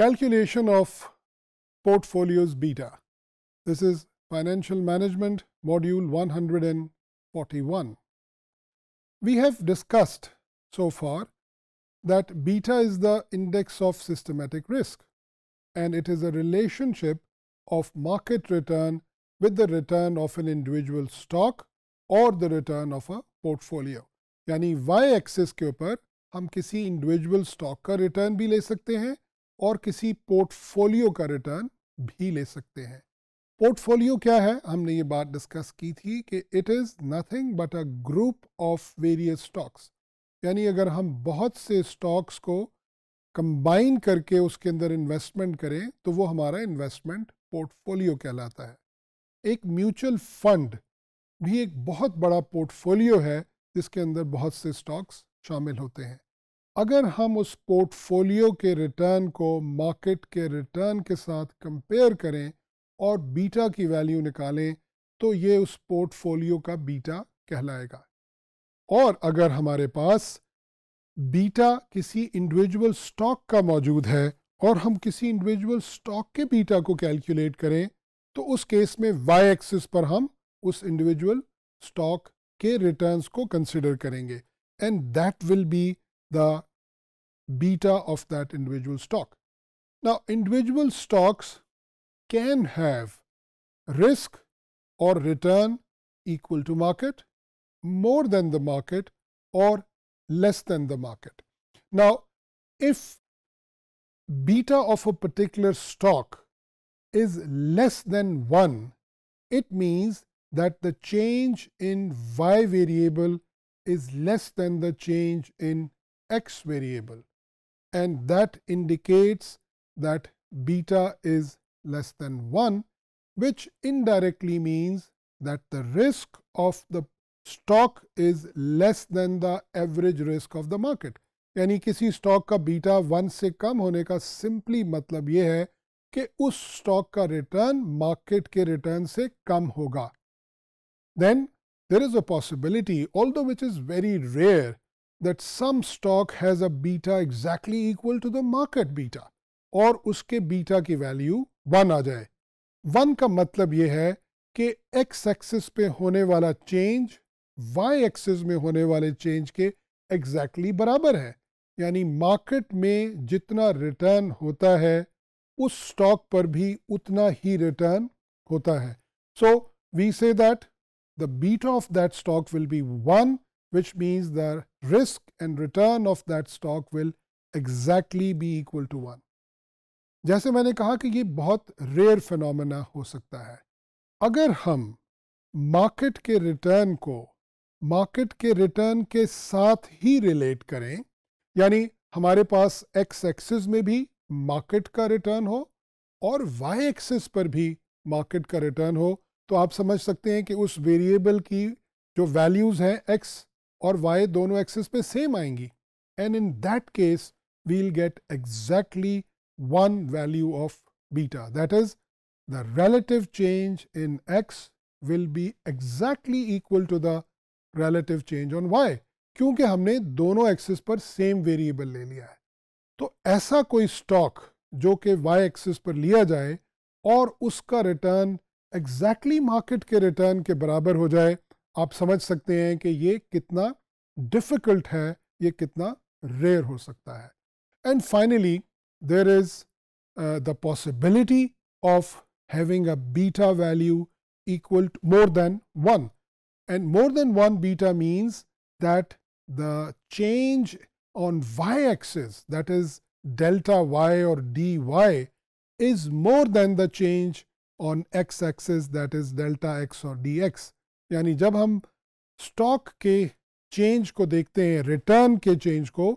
Calculation of portfolios beta. This is financial management module 141. We have discussed so far that beta is the index of systematic risk and it is a relationship of market return with the return of an individual stock or the return of a portfolio. यानी y axis के ऊपर हम किसी individual stock का return भी ले सकते हैं और किसी पोर्टफोलियो का रिटर्न भी ले सकते हैं पोर्टफोलियो क्या है हमने ये बात डिस्कस की थी कि it is nothing but a group of various stocks यानी अगर हम बहुत से स्टॉक्स को कंबाइन करके उसके अंदर इन्वेस्टमेंट करें तो वो हमारा इन्वेस्टमेंट पोर्टफोलियो कहलाता है एक म्यूचुअल फंड भी एक बहुत बड़ा पोर्टफोलियो है जिसके अंदर बहुत से स्टॉक्स शामिल होते हैं अगर हम उस पोर्टफोलियो के रिटर्न को मार्केट के रिटर्न के साथ कंपेयर करें और बीटा की वैल्यू निकालें तो ये उस पोर्टफोलियो का बीटा कहलाएगा और अगर हमारे पास बीटा किसी इंडिविजुअल स्टॉक का मौजूद है और हम किसी इंडिविजुअल स्टॉक के बीटा को कैलकुलेट करें तो उस केस में वाई एक्सिस पर हम उस इंडिविजुअल स्टॉक के रिटर्न्स को कंसिडर करेंगे and that will be the beta of that individual stock. Now, individual stocks can have risk or return equal to market, more than the market or less than the market. Now, if beta of a particular stock is less than 1, it means that the change in y variable is less than the change in x variable. and that indicates that beta is less than 1 which indirectly means that the risk of the stock is less than the average risk of the market यानी किसी stock का beta one से कम होने का simply मतलब ये है कि उस स्टॉक का रिटर्न मार्केट के रिटर्न से कम होगा then there is a possibility although which is very rare that some stock has a beta exactly equal to the market beta और उसके बीटा की वैल्यू वन आ जाए वन का मतलब यह है कि एक्स एक्सिस पे होने वाला चेंज वाई एक्सिस में होने वाले चेंज के एग्जैक्टली exactly बराबर है यानी मार्केट में जितना रिटर्न होता है उस स्टॉक पर भी उतना ही रिटर्न होता है so we say that the beta of that stock will be one which means the risk and return of that stock will exactly be equal to one जैसे मैंने कहा कि ये बहुत रेयर फिनोमेना हो सकता है अगर हम मार्केट के रिटर्न को मार्केट के रिटर्न के साथ ही रिलेट करें यानी हमारे पास एक्स एक्सिस में भी मार्केट का रिटर्न हो और वाई एक्सिस पर भी मार्केट का रिटर्न हो तो आप समझ सकते हैं कि उस वेरिएबल की जो वैल्यूज़ हैं एक्स और y दोनों एक्सेस पे सेम आएंगी and in that case we'll get exactly one value of beta that is the relative change in x will be exactly equal to the relative change on y क्योंकि हमने दोनों axis पर same variable ले लिया है तो ऐसा कोई स्टॉक जो कि y एक्सिस पर लिया जाए और उसका रिटर्न एग्जैक्टली मार्केट के रिटर्न के बराबर हो जाए आप समझ सकते हैं कि ये कितना डिफिकल्ट है ये कितना रेयर हो सकता है and finally there is the possibility of having a beta value equal to more than one and more than one beta means that the change on Y axis that is delta Y और D Y is more than the change on X axis that is delta X और D X यानी जब हम stock के change को देखते हैं return के चेंज को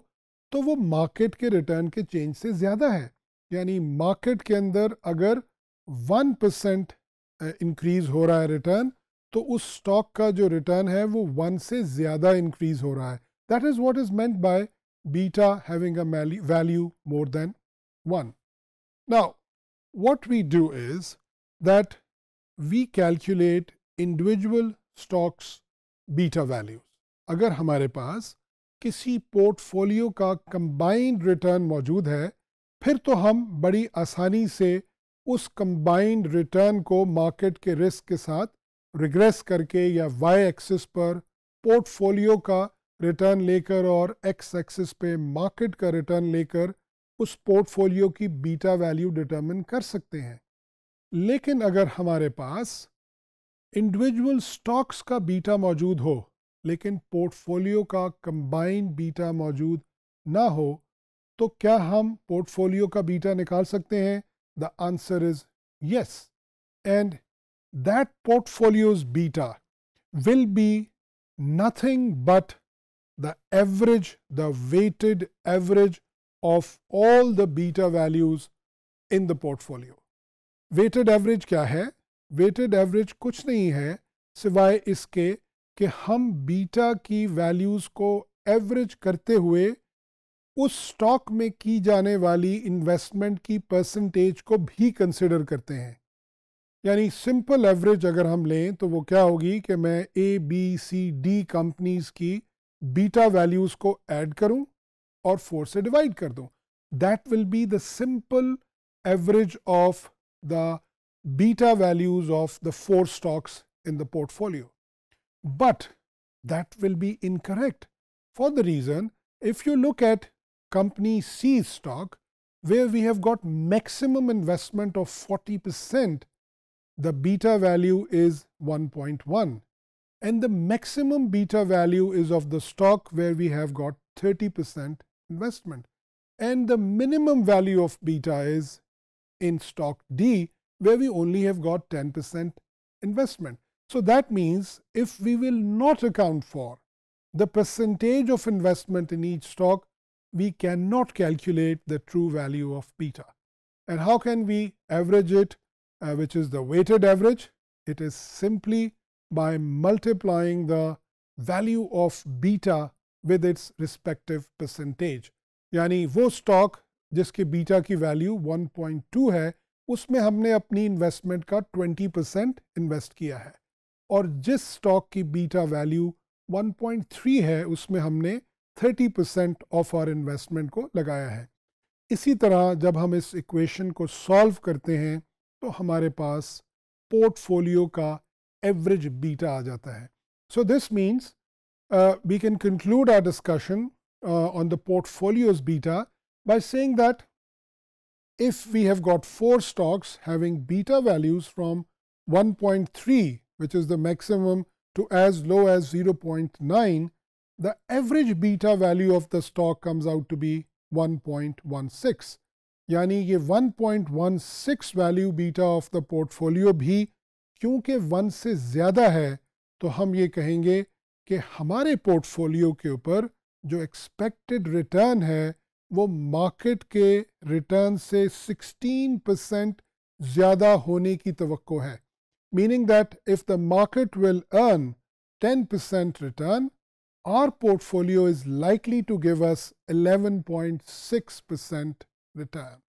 तो वो मार्केट के रिटर्न के चेंज से ज़्यादा है यानी मार्केट के अंदर अगर वन परसेंट इंक्रीज हो रहा है रिटर्न तो उस स्टॉक का जो रिटर्न है वो वन से ज़्यादा इंक्रीज हो रहा है that is what is meant by beta having a value more than one now what we do is that we calculate individual stocks beta values अगर हमारे पास किसी पोर्टफोलियो का कंबाइंड रिटर्न मौजूद है फिर तो हम बड़ी आसानी से उस कंबाइंड रिटर्न को मार्केट के रिस्क के साथ रिग्रेस करके या वाई एक्सिस पर पोर्टफोलियो का रिटर्न लेकर और एक्स एक्सिस पे मार्केट का रिटर्न लेकर उस पोर्टफोलियो की बीटा वैल्यू डिटरमिन कर सकते हैं लेकिन अगर हमारे पास इंडिविजुअल स्टॉक्स का बीटा मौजूद हो लेकिन पोर्टफोलियो का कंबाइंड बीटा मौजूद ना हो तो क्या हम पोर्टफोलियो का बीटा निकाल सकते हैं the answer is yes and that portfolio's beta will be nothing but the average the weighted average of all the beta values in the portfolio weighted average क्या है वेटेड एवरेज कुछ नहीं है सिवाय इसके कि हम बीटा की वैल्यूज़ को एवरेज करते हुए उस स्टॉक में की जाने वाली इन्वेस्टमेंट की परसेंटेज को भी कंसिडर करते हैं यानी सिंपल एवरेज अगर हम लें तो वो क्या होगी कि मैं A B C D companies की बीटा वैल्यूज़ को ऐड करूं और फोर से डिवाइड कर दूं that will be the simple average of the beta values of the four stocks in the portfolio. But that will be incorrect for the reason if you look at company C stock where we have got maximum investment of 40 percent, the beta value is 1.1 and the maximum beta value is of the stock where we have got 30 percent investment and the minimum value of beta is in stock D where we only have got 10% investment. So that means if we will not account for the percentage of investment in each stock, we cannot calculate the true value of beta. And how can we average it, uh, which is the weighted average? It is simply by multiplying the value of beta with its respective percentage. यानी वो stock जिसके beta की value 1.2 है उसमें हमने अपनी investment का 20 percent invest किया है और जिस स्टॉक की बीटा वैल्यू 1.3 है उसमें हमने 30 परसेंट ऑफ आर इन्वेस्टमेंट को लगाया है इसी तरह जब हम इस इक्वेशन को सॉल्व करते हैं तो हमारे पास पोर्टफोलियो का एवरेज बीटा आ जाता है so this means we can conclude our discussion on the portfolio's beta by saying that if we have got four stocks having beta values from 1.3 which is the maximum to as low as 0.9, the average beta value of the stock comes out to be 1.16. यानी ये 1.16 value beta of the portfolio भी क्योंकि 1 से ज़्यादा है तो हम ये कहेंगे कि हमारे portfolio के ऊपर जो expected return है वो मार्केट के रिटर्न से 16 परसेंट ज़्यादा होने की तो है meaning that if the market will earn 10 percent return our portfolio is likely to give us 11.6% return